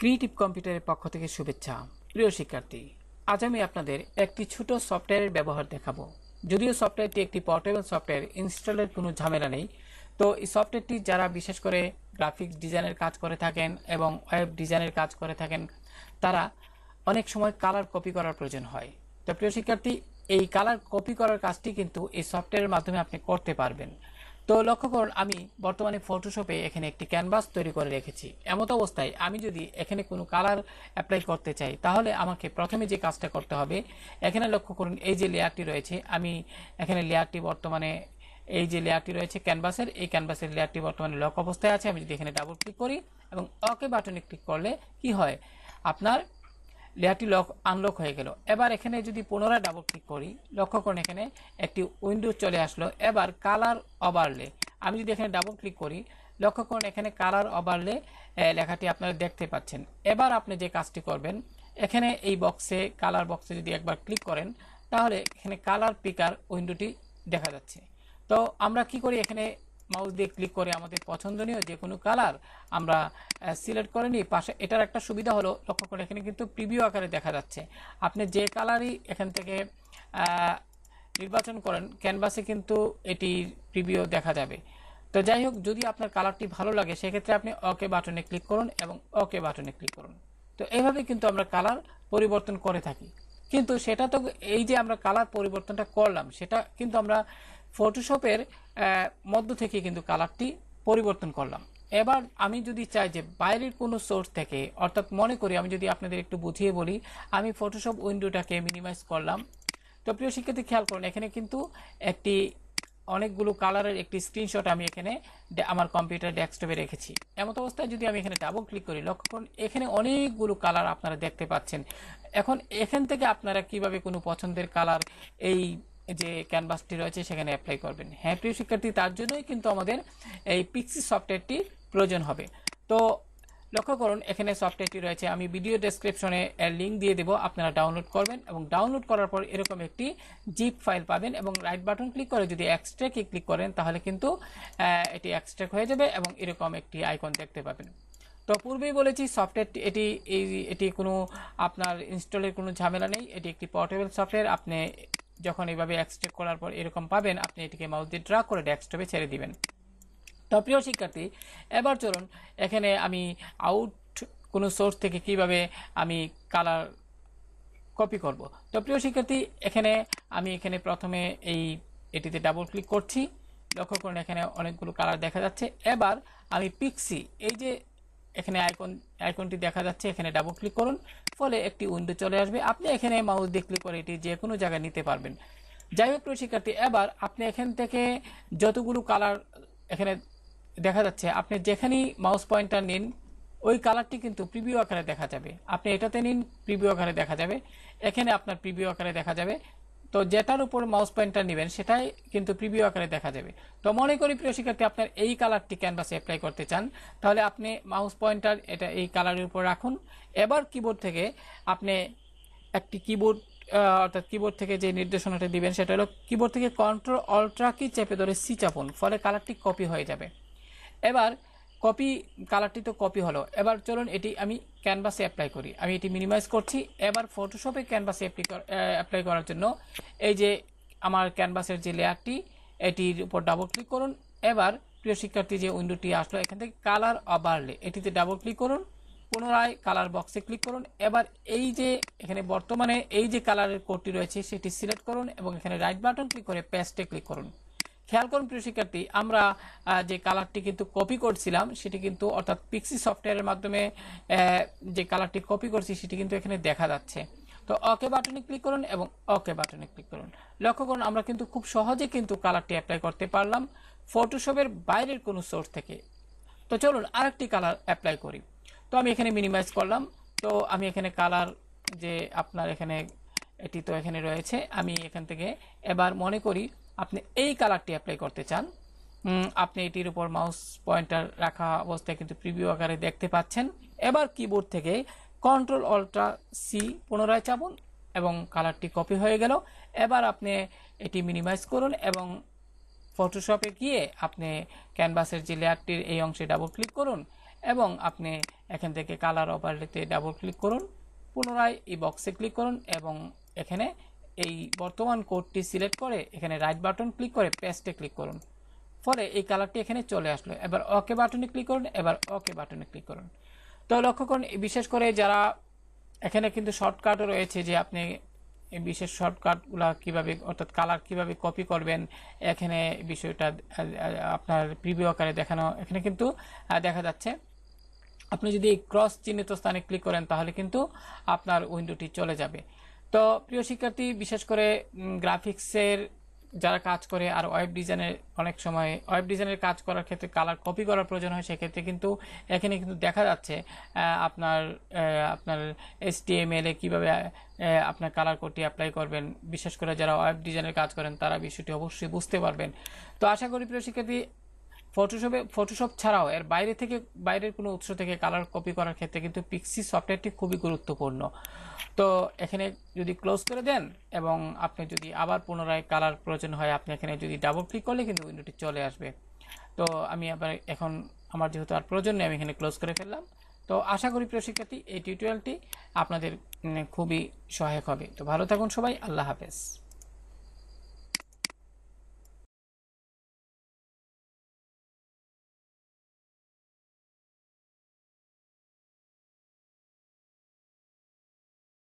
creative কম্পিউটারের পক্ষ থেকে শুভেচ্ছা প্রিয় শিক্ষার্থী আজ আমি আপনাদের একটি ছোট সফটওয়্যারের ব্যবহার দেখাবো যদিও সফটওয়্যারটি একটি পোর্টেবল সফটওয়্যার ইনস্টলের কোনো ঝামেলা নেই তো এই সফটওয়্যারটি যারা বিশেষ করে গ্রাফিক্স ডিজাইনের কাজ করে থাকেন এবং ওয়েব ডিজাইনের কাজ করে থাকেন তারা অনেক সময় কালার কপি করার প্রয়োজন হয় তো প্রিয় শিক্ষার্থী এই কালার কপি করার কাজটি কিন্তু এই সফটওয়্যারের মাধ্যমে আপনি করতে পারবেন তো লক্ষ্য করুন আমি বর্তমানে ফটোশপে এখানে একটি ক্যানভাস তৈরি করে রেখেছি এমত অবস্থায় আমি যদি এখানে কোনো কালার অ্যাপ্লাই করতে চাই তাহলে আমাকে প্রথমে যে কাজটা করতে হবে এখানে লক্ষ্য করুন এই যে লেয়ারটি রয়েছে আমি এখানে লেয়ারটি বর্তমানে এই যে লেয়ারটি রয়েছে ক্যানভাসের এই ক্যানভাসের লেয়ারটি বর্তমানে লক অবস্থায় আছে আমি যদি এখানে ডাবল ক্লিক করি এবং অকে বাটনে ক্লিক করলে কি হয় আপনার লেয়ারটি লক আনলক হয়ে গেল এবার এখানে যদি পুনরায় ডাবল ক্লিক করি লক্ষ্য করুন এখানে একটি উইন্ডো চলে আসলো এবার কালার ওভারলে আমি যদি এখানে ডাবল ক্লিক করি লক্ষ্য করুন এখানে কালার ওভারলে লেখাটি আপনারা দেখতে পাচ্ছেন এবার আপনি যে কাজটি করবেন এখানে এই বক্সে কালার বক্সে যদি একবার ক্লিক করেন তাহলে এখানে কালার পিকার উইন্ডোটি দেখা যাচ্ছে তো আমরা কি করি এখানে মাউস দিয়ে ক্লিক করে আমাদের পছন্দনীয় যে কোনো কালার আমরা সিলেক্ট করে নিই পাশে এটার একটা সুবিধা হলো লক্ষ্য করে এখানে কিন্তু প্রিভিউ আকারে দেখা যাচ্ছে আপনি যে কালারই এখান থেকে নির্বাচন করেন ক্যানভাসে কিন্তু এটির প্রিভিউ দেখা যাবে তো যাই হোক যদি আপনার কালারটি ভালো লাগে সেক্ষেত্রে আপনি ওকে বাটনে ক্লিক করুন এবং ওকে বাটনে ক্লিক করুন তো এইভাবে কিন্তু আমরা কালার পরিবর্তন করে থাকি কিন্তু সেটা তো এই যে আমরা কালার পরিবর্তনটা করলাম সেটা কিন্তু আমরা ফটোশপের মধ্য থেকে কিন্তু কালারটি পরিবর্তন করলাম এবার আমি যদি চাই যে বাইরের কোনো সোর্স থেকে অর্থাৎ মনে করি আমি যদি আপনাদের একটু বুঝিয়ে বলি আমি ফটোশপ উইন্ডোটাকে মিনিমাইজ করলাম তো প্রিয় শিক্ষার্থী খেয়াল করুন এখানে কিন্তু একটি অনেকগুলো কালারের একটি স্ক্রিনশট আমি এখানে আমার কম্পিউটার ডেস্কটপে রেখেছি এমত অবস্থায় যদি আমি এখানে ডাবল ক্লিক করি লক্ষ্য করুন এখানে অনেকগুলো কালার আপনারা দেখতে পাচ্ছেন এখন এখান থেকে আপনারা কিভাবে কোনো পছন্দের কালার এই যে ক্যানভাসটি রয়েছে সেখানে অ্যাপ্লাই করবেন হ্যাঁ প্রিয় শিক্ষার্থী তার জন্যই কিন্তু আমাদের এই পিক্সি সফটওয়্যারটি প্রয়োজন হবে তো লক্ষ্য করুন এখানে সফটওয়্যারটি রয়েছে আমি ভিডিও ডেসক্রিপশনে লিঙ্ক দিয়ে দেবো আপনারা ডাউনলোড করবেন এবং ডাউনলোড করার পর এরকম একটি জিপ ফাইল পাবেন এবং রাইট বাটন ক্লিক করে যদি এক্সট্রাকে ক্লিক করেন তাহলে কিন্তু এটি এক্সট্রাক হয়ে যাবে এবং এরকম একটি আইকন দেখতে পাবেন তো পূর্বেই বলেছি সফটওয়্যারটি এটি এই এটি কোনো আপনার ইনস্টলের কোনো ঝামেলা নেই এটি একটি পোর্টেবল সফটওয়্যার আপনি যখন এইভাবে এক্সট্রেক করার পর এরকম পাবেন আপনি এটিকে মাউস দিয়ে ড্রা করে ডেস্কটপে ছেড়ে দিবেন তো প্রিয় শিক্ষার্থী এবার চলুন এখানে আমি আউট কোনো সোর্স থেকে কিভাবে আমি কালার কপি করব তো প্রিয় শিক্ষার্থী এখানে আমি এখানে প্রথমে এই এটিতে ডাবল ক্লিক করছি লক্ষ্য করুন এখানে অনেকগুলো কালার দেখা যাচ্ছে এবার আমি পিক্সি এই যে এখানে আইকন আইকনটি দেখা যাচ্ছে এখানে ডাবল ক্লিক করুন ফলে একটি উইন্ডো চলে আসবে আপনি এখানে মাউস দিয়ে ক্লিক করে এটি যে কোনো জায়গায় নিতে পারবেন যাই হোক শিক্ষার্থী এবার আপনি এখান থেকে যতগুলো কালার এখানে দেখা যাচ্ছে আপনি যেখানেই মাউস পয়েন্টটা নিন ওই কালারটি কিন্তু প্রিভিউ আকারে দেখা যাবে আপনি এটাতে নিন প্রিভিউ আকারে দেখা যাবে এখানে আপনার প্রিভিউ আকারে দেখা যাবে তো যেটার উপর মাউস পয়েন্টটা নেবেন সেটাই কিন্তু প্রিভিউ আকারে দেখা যাবে তো মনে করি প্রিয় শিক্ষার্থী আপনার এই কালারটি ক্যানভাসে অ্যাপ্লাই করতে চান তাহলে আপনি মাউস পয়েন্টার এটা এই কালারের উপর রাখুন এবার কিবোর্ড থেকে আপনি একটি কিবোর্ড অর্থাৎ কিবোর্ড থেকে যে নির্দেশনাটা দিবেন সেটা হলো কিবোর্ড থেকে কন্ট্রোল অল্ট্রা কি চেপে ধরে সি চাপুন ফলে কালারটি কপি হয়ে যাবে এবার কপি কালারটি তো কপি হলো এবার চলুন এটি আমি ক্যানভাসে অ্যাপ্লাই করি আমি এটি মিনিমাইজ করছি এবার ফটোশপে ক্যানভাসে অ্যাপ্লাই করার জন্য এই যে আমার ক্যানভাসের যে লেয়ারটি এটির উপর ডাবল ক্লিক করুন এবার প্রিয় শিক্ষার্থী যে উইন্ডোটি আসলো এখান থেকে কালার অবারলে এটিতে ডাবল ক্লিক করুন পুনরায় কালার বক্সে ক্লিক করুন এবার এই যে এখানে বর্তমানে এই যে কালারের কোডটি রয়েছে সেটি সিলেক্ট করুন এবং এখানে রাইট বাটন ক্লিক করে পেস্টে ক্লিক করুন খেয়াল করুন প্রিয় শিক্ষার্থী আমরা যে কালারটি কিন্তু কপি করছিলাম সেটি কিন্তু অর্থাৎ পিক্সি সফটওয়্যারের মাধ্যমে যে কালারটি কপি করছি সেটি কিন্তু এখানে দেখা যাচ্ছে তো ওকে বাটনে ক্লিক করুন এবং ওকে বাটনে ক্লিক করুন লক্ষ্য করুন আমরা কিন্তু খুব সহজে কিন্তু কালারটি অ্যাপ্লাই করতে পারলাম ফটোশপের বাইরের কোনো সোর্স থেকে তো চলুন আরেকটি কালার অ্যাপ্লাই করি তো আমি এখানে মিনিমাইজ করলাম তো আমি এখানে কালার যে আপনার এখানে এটি তো এখানে রয়েছে আমি এখান থেকে এবার মনে করি আপনি এই কালারটি অ্যাপ্লাই করতে চান আপনি এটির উপর মাউস পয়েন্টার রাখা অবস্থায় কিন্তু প্রিভিউ আকারে দেখতে পাচ্ছেন এবার কিবোর্ড থেকে কন্ট্রোল অল্ট্রা সি পুনরায় চাপুন এবং কালারটি কপি হয়ে গেল এবার আপনি এটি মিনিমাইজ করুন এবং ফটোশপে গিয়ে আপনি ক্যানভাসের যে লেয়ারটির এই অংশে ডাবল ক্লিক করুন এবং আপনি এখান থেকে কালার অপারেটিতে ডাবল ক্লিক করুন পুনরায় এই বক্সে ক্লিক করুন এবং এখানে এই বর্তমান কোডটি সিলেক্ট করে এখানে রাইট বাটন ক্লিক করে পেস্টে ক্লিক করুন ফলে এই কালারটি এখানে চলে আসলো এবার ওকে বাটনে ক্লিক করুন এবার ওকে বাটনে ক্লিক করুন তো লক্ষ্য করুন বিশেষ করে যারা এখানে কিন্তু শর্টকাটও রয়েছে যে আপনি বিশেষ শর্টকাটগুলো কিভাবে অর্থাৎ কালার কিভাবে কপি করবেন এখানে বিষয়টা আপনার প্রিভিউ আকারে দেখানো এখানে কিন্তু দেখা যাচ্ছে আপনি যদি ক্রস চিহ্নিত স্থানে ক্লিক করেন তাহলে কিন্তু আপনার উইন্ডোটি চলে যাবে তো প্রিয় শিক্ষার্থী বিশেষ করে গ্রাফিক্সের যারা কাজ করে আর ওয়েব ডিজাইনের অনেক সময় ওয়েব ডিজাইনের কাজ করার ক্ষেত্রে কালার কপি করার প্রয়োজন হয় সেক্ষেত্রে কিন্তু এখানে কিন্তু দেখা যাচ্ছে আপনার আপনার এসটিএমএলে কীভাবে আপনার কালার কোডটি অ্যাপ্লাই করবেন বিশেষ করে যারা ওয়েব ডিজাইনের কাজ করেন তারা বিষয়টি অবশ্যই বুঝতে পারবেন তো আশা করি প্রিয় শিক্ষার্থী ফটোশপে ফটোশপ ছাড়াও এর বাইরে থেকে বাইরের কোনো উৎস থেকে কালার কপি করার ক্ষেত্রে কিন্তু পিক্সি সফটওয়্যারটি খুবই গুরুত্বপূর্ণ তো এখানে যদি ক্লোজ করে দেন এবং আপনি যদি আবার পুনরায় কালার প্রয়োজন হয় আপনি এখানে যদি ডাবল ক্লিক করলে কিন্তু উইন্ডোটি চলে আসবে তো আমি আবার এখন আমার যেহেতু আর প্রয়োজন নেই আমি এখানে ক্লোজ করে ফেললাম তো আশা করি প্রিয় শিক্ষার্থী এই টিউটোরিয়ালটি আপনাদের খুবই সহায়ক হবে তো ভালো থাকুন সবাই আল্লাহ হাফেজ